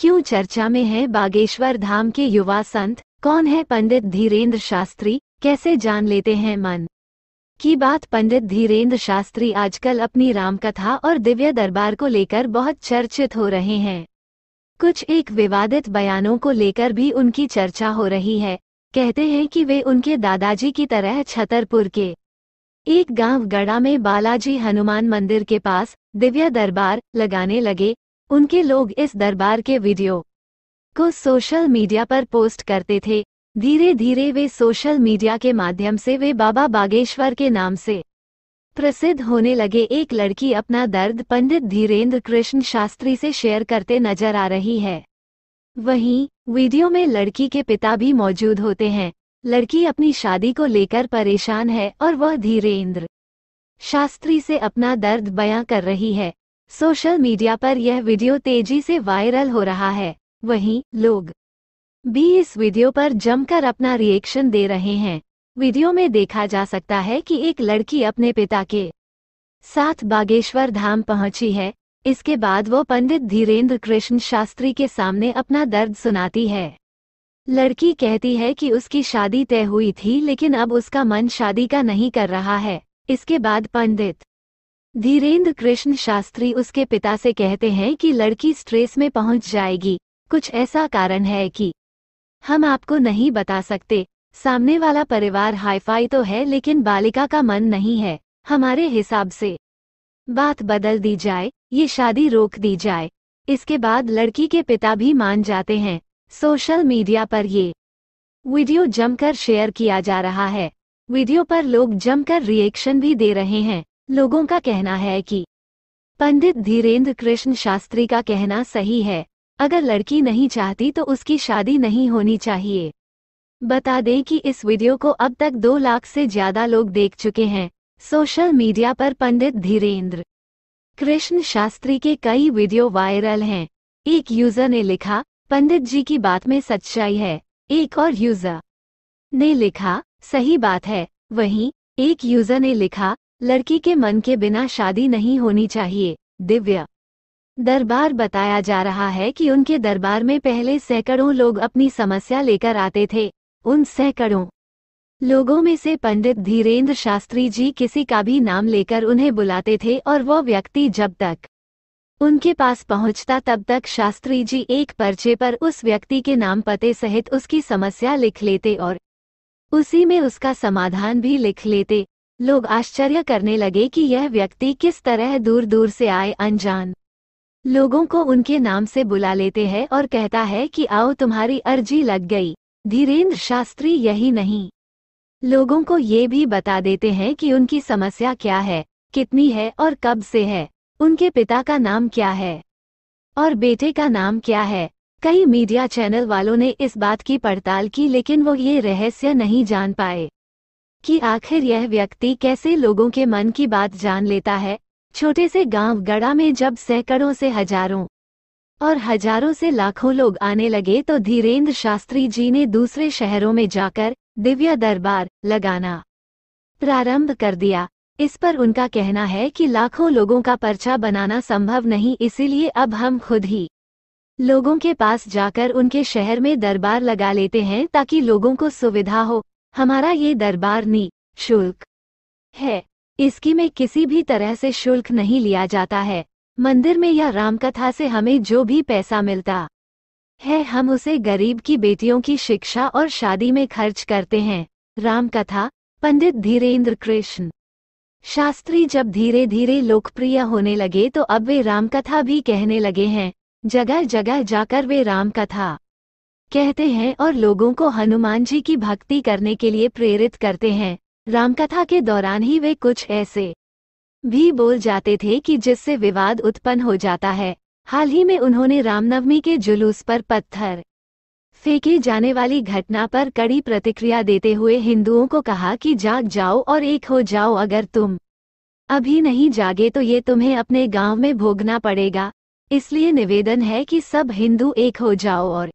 क्यों चर्चा में है बागेश्वर धाम के युवा संत कौन है पंडित धीरेन्द्र शास्त्री कैसे जान लेते हैं मन की बात पंडित धीरेन्द्र शास्त्री आजकल अपनी रामकथा और दिव्य दरबार को लेकर बहुत चर्चित हो रहे हैं कुछ एक विवादित बयानों को लेकर भी उनकी चर्चा हो रही है कहते हैं कि वे उनके दादाजी की तरह छतरपुर के एक गांव गड़ा में बालाजी हनुमान मंदिर के पास दिव्य दरबार लगाने लगे उनके लोग इस दरबार के वीडियो को सोशल मीडिया पर पोस्ट करते थे धीरे धीरे वे सोशल मीडिया के माध्यम से वे बाबा बागेश्वर के नाम से प्रसिद्ध होने लगे एक लड़की अपना दर्द पंडित धीरेन्द्र कृष्ण शास्त्री से शेयर करते नजर आ रही है वहीं वीडियो में लड़की के पिता भी मौजूद होते हैं लड़की अपनी शादी को लेकर परेशान है और वह धीरेन्द्र शास्त्री से अपना दर्द बयां कर रही है सोशल मीडिया पर यह वीडियो तेजी से वायरल हो रहा है वहीं लोग भी इस वीडियो पर जमकर अपना रिएक्शन दे रहे हैं वीडियो में देखा जा सकता है कि एक लड़की अपने पिता के साथ बागेश्वर धाम पहुंची है इसके बाद वो पंडित धीरेन्द्र कृष्ण शास्त्री के सामने अपना दर्द सुनाती है लड़की कहती है कि उसकी शादी तय हुई थी लेकिन अब उसका मन शादी का नहीं कर रहा है इसके बाद पंडित धीरेन्द्र कृष्ण शास्त्री उसके पिता से कहते हैं कि लड़की स्ट्रेस में पहुंच जाएगी कुछ ऐसा कारण है कि हम आपको नहीं बता सकते सामने वाला परिवार हाईफाई तो है लेकिन बालिका का मन नहीं है हमारे हिसाब से बात बदल दी जाए ये शादी रोक दी जाए इसके बाद लड़की के पिता भी मान जाते हैं सोशल मीडिया पर ये वीडियो जमकर शेयर किया जा रहा है वीडियो पर लोग जमकर रिएक्शन भी दे रहे हैं लोगों का कहना है कि पंडित धीरेन्द्र कृष्ण शास्त्री का कहना सही है अगर लड़की नहीं चाहती तो उसकी शादी नहीं होनी चाहिए बता दें कि इस वीडियो को अब तक दो लाख से ज्यादा लोग देख चुके हैं सोशल मीडिया पर पंडित धीरेन्द्र कृष्ण शास्त्री के कई वीडियो वायरल हैं एक यूजर ने लिखा पंडित जी की बात में सच्चाई है एक और यूजर ने लिखा सही बात है वहीं एक यूजर ने लिखा लड़की के मन के बिना शादी नहीं होनी चाहिए दिव्या दरबार बताया जा रहा है कि उनके दरबार में पहले सैकड़ों लोग अपनी समस्या लेकर आते थे उन सैकड़ों लोगों में से पंडित धीरेंद्र शास्त्री जी किसी का भी नाम लेकर उन्हें बुलाते थे और वो व्यक्ति जब तक उनके पास पहुंचता तब तक शास्त्री जी एक पर्चे पर उस व्यक्ति के नाम पते सहित उसकी समस्या लिख लेते और उसी में उसका समाधान भी लिख लेते लोग आश्चर्य करने लगे कि यह व्यक्ति किस तरह दूर दूर से आए अनजान लोगों को उनके नाम से बुला लेते हैं और कहता है कि आओ तुम्हारी अर्जी लग गई धीरेन्द्र शास्त्री यही नहीं लोगों को ये भी बता देते हैं कि उनकी समस्या क्या है कितनी है और कब से है उनके पिता का नाम क्या है और बेटे का नाम क्या है कई मीडिया चैनल वालों ने इस बात की पड़ताल की लेकिन वो ये रहस्य नहीं जान पाए कि आखिर यह व्यक्ति कैसे लोगों के मन की बात जान लेता है छोटे से गांव गड़ा में जब सैकड़ों से हजारों और हजारों से लाखों लोग आने लगे तो धीरेन्द्र शास्त्री जी ने दूसरे शहरों में जाकर दिव्य दरबार लगाना प्रारंभ कर दिया इस पर उनका कहना है कि लाखों लोगों का पर्चा बनाना संभव नहीं इसीलिए अब हम खुद ही लोगों के पास जाकर उनके शहर में दरबार लगा लेते हैं ताकि लोगों को सुविधा हो हमारा ये दरबार नी शुल्क है इसकी में किसी भी तरह से शुल्क नहीं लिया जाता है मंदिर में या रामकथा से हमें जो भी पैसा मिलता है हम उसे गरीब की बेटियों की शिक्षा और शादी में खर्च करते हैं रामकथा पंडित धीरेन्द्र कृष्ण शास्त्री जब धीरे धीरे लोकप्रिय होने लगे तो अब वे रामकथा भी कहने लगे हैं जगह जगह जाकर वे रामकथा कहते हैं और लोगों को हनुमान जी की भक्ति करने के लिए प्रेरित करते हैं रामकथा के दौरान ही वे कुछ ऐसे भी बोल जाते थे कि जिससे विवाद उत्पन्न हो जाता है हाल ही में उन्होंने रामनवमी के जुलूस पर पत्थर फेंके जाने वाली घटना पर कड़ी प्रतिक्रिया देते हुए हिंदुओं को कहा कि जाग जाओ और एक हो जाओ अगर तुम अभी नहीं जागे तो ये तुम्हें अपने गांव में भोगना पड़ेगा इसलिए निवेदन है कि सब हिंदू एक हो जाओ और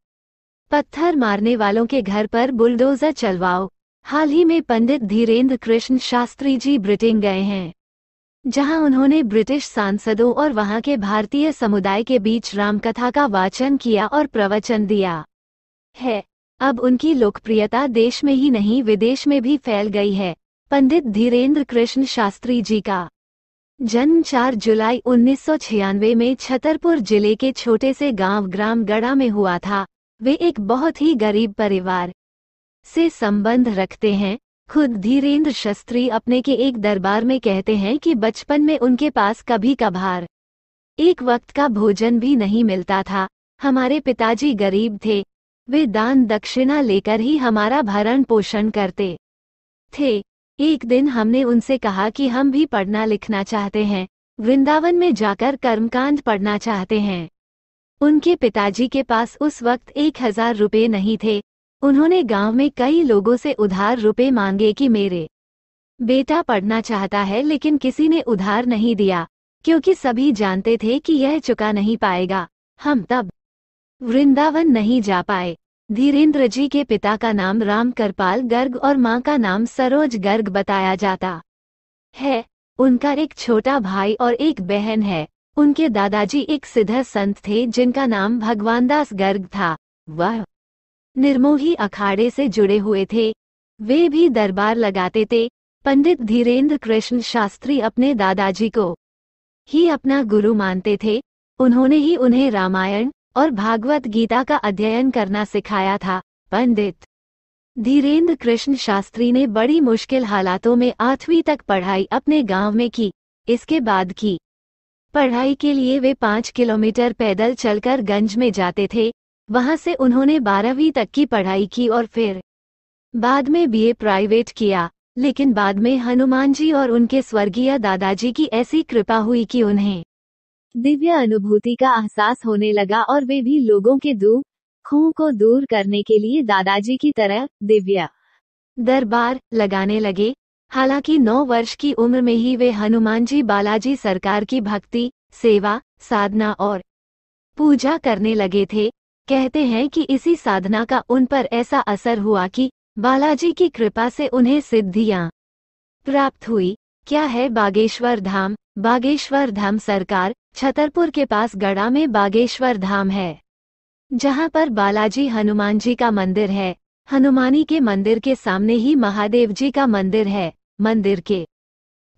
पत्थर मारने वालों के घर पर बुलडोजर चलवाओ हाल ही में पंडित धीरेन्द्र कृष्ण शास्त्री जी ब्रिटेन गए हैं जहां उन्होंने ब्रिटिश सांसदों और वहां के भारतीय समुदाय के बीच रामकथा का वाचन किया और प्रवचन दिया है अब उनकी लोकप्रियता देश में ही नहीं विदेश में भी फैल गई है पंडित धीरेन्द्र कृष्ण शास्त्री जी का जन्म 4 जुलाई उन्नीस में छतरपुर जिले के छोटे से गांव ग्राम गड़ा में हुआ था वे एक बहुत ही गरीब परिवार से संबंध रखते हैं खुद धीरेन्द्र शस्त्री अपने के एक दरबार में कहते हैं कि बचपन में उनके पास कभी कभार एक वक्त का भोजन भी नहीं मिलता था हमारे पिताजी गरीब थे वे दान दक्षिणा लेकर ही हमारा भरण पोषण करते थे एक दिन हमने उनसे कहा कि हम भी पढ़ना लिखना चाहते हैं वृंदावन में जाकर कर्मकांड पढ़ना चाहते हैं उनके पिताजी के पास उस वक्त एक हजार रुपये नहीं थे उन्होंने गांव में कई लोगों से उधार रुपए मांगे कि मेरे बेटा पढ़ना चाहता है लेकिन किसी ने उधार नहीं दिया क्योंकि सभी जानते थे कि यह चुका नहीं पाएगा हम तब वृंदावन नहीं जा पाए धीरेन्द्र जी के पिता का नाम राम करपाल गर्ग और मां का नाम सरोज गर्ग बताया जाता है उनका एक छोटा भाई और एक बहन है उनके दादाजी एक सिद्ध संत थे जिनका नाम भगवानदास गर्ग था वह निर्मोही अखाड़े से जुड़े हुए थे वे भी दरबार लगाते थे पंडित धीरेन्द्र कृष्ण शास्त्री अपने दादाजी को ही अपना गुरु मानते थे उन्होंने ही उन्हें रामायण और भागवत गीता का अध्ययन करना सिखाया था पंडित धीरेन्द्र कृष्ण शास्त्री ने बड़ी मुश्किल हालातों में आठवीं तक पढ़ाई अपने गांव में की इसके बाद की पढ़ाई के लिए वे पाँच किलोमीटर पैदल चलकर गंज में जाते थे वहां से उन्होंने बारहवीं तक की पढ़ाई की और फिर बाद में बीए प्राइवेट किया लेकिन बाद में हनुमान जी और उनके स्वर्गीय दादाजी की ऐसी कृपा हुई कि उन्हें दिव्य अनुभूति का एहसास होने लगा और वे भी लोगों के दुख खूह को दूर करने के लिए दादाजी की तरह दिव्य दरबार लगाने लगे हालांकि नौ वर्ष की उम्र में ही वे हनुमान जी बालाजी सरकार की भक्ति सेवा साधना और पूजा करने लगे थे कहते हैं कि इसी साधना का उन पर ऐसा असर हुआ कि बालाजी की कृपा से उन्हें सिद्धियां प्राप्त हुई क्या है बागेश्वर धाम बागेश्वर धाम सरकार छतरपुर के पास गड़ा में बागेश्वर धाम है जहां पर बालाजी हनुमान जी का मंदिर है हनुमानी के मंदिर के सामने ही महादेव जी का मंदिर है मंदिर के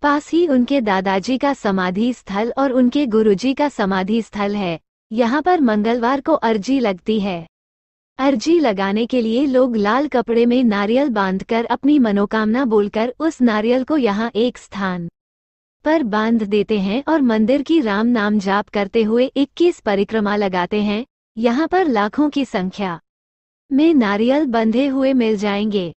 पास ही उनके दादाजी का समाधि स्थल और उनके गुरुजी का समाधि स्थल है यहाँ पर मंगलवार को अर्जी लगती है अर्जी लगाने के लिए लोग लाल कपड़े में नारियल बांधकर अपनी मनोकामना बोलकर उस नारियल को यहाँ एक स्थान पर बांध देते हैं और मंदिर की राम नाम जाप करते हुए 21 परिक्रमा लगाते हैं यहाँ पर लाखों की संख्या में नारियल बंधे हुए मिल जाएंगे